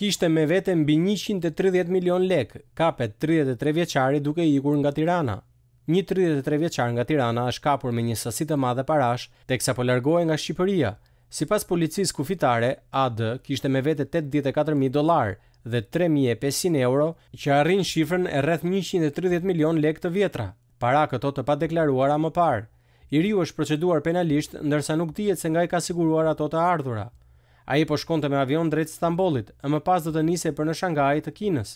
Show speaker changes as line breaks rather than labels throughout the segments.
kishte me vete mbi 130 milion lek, kapet 33 vjeqari duke i ikur nga Tirana. Një 33 vjeqar nga Tirana është kapur me një sasit të madhe parash, teksa po largohen nga Shqipëria. Si pas policisë kufitare, AD kishte me vete 84.000 dolar dhe 3.500 euro që arrin shifrën e rreth 130 milion lek të vjetra, para këto të pa deklaruara më parë. Iriu është proceduar penalisht, ndërsa nuk dhjetë se nga i ka siguruar ato të ardhura. A i po shkonte me avion drejt Stambolit, e më pas dhe të nise për në Shangaj të Kinës.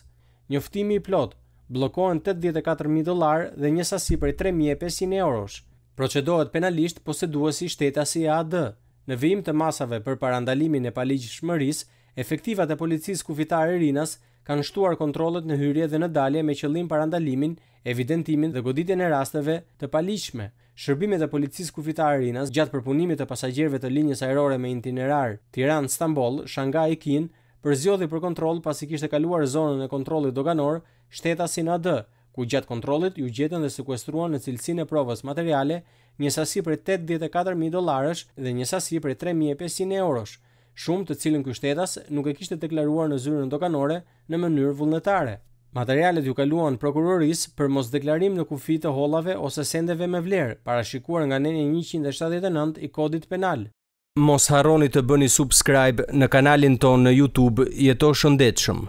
Njoftimi i plot, blokohen 84.000 dolar dhe një sasi për 3.500 eurosh. Procedohet penalisht poseduesi shteta si AD. Në vijim të masave për parandalimin e paligjë shmëris, efektivat e policisë kufitar e rinas kanë shtuar kontrolët në hyrje dhe në dalje me qëllim parandalimin, evidentimin dhe goditjen e rasteve të paligjshme. Shërbimet e policisë kufitare Rinas gjatë përpunimit të pasagjerëve të linjës ajrore me itinerar Tiranë-Stamboll, Shanghai-Kin, përzjodhi për kontroll pasi kishte kaluar zonën e kontrollit doganor shtetasin AD, ku gjatë kontrollit ju gjetën dhe sekuestruan në cilësinë e provës materiale një sasi për 84000 dollarësh dhe një sasi për 3500 eurosh, shumë të cilën ky shtetas nuk e kishte deklaruar në zyrën doganore në mënyrë vullnetare. Materialet ju kaluan prokuroris për mos deklarim në kufi të hollave ose sendeve me vlerë, parashikuar nga neni 179 i Kodit Penal. Mos harroni të bëni subscribe në kanalin tonë në YouTube. Jeto shëndetshëm.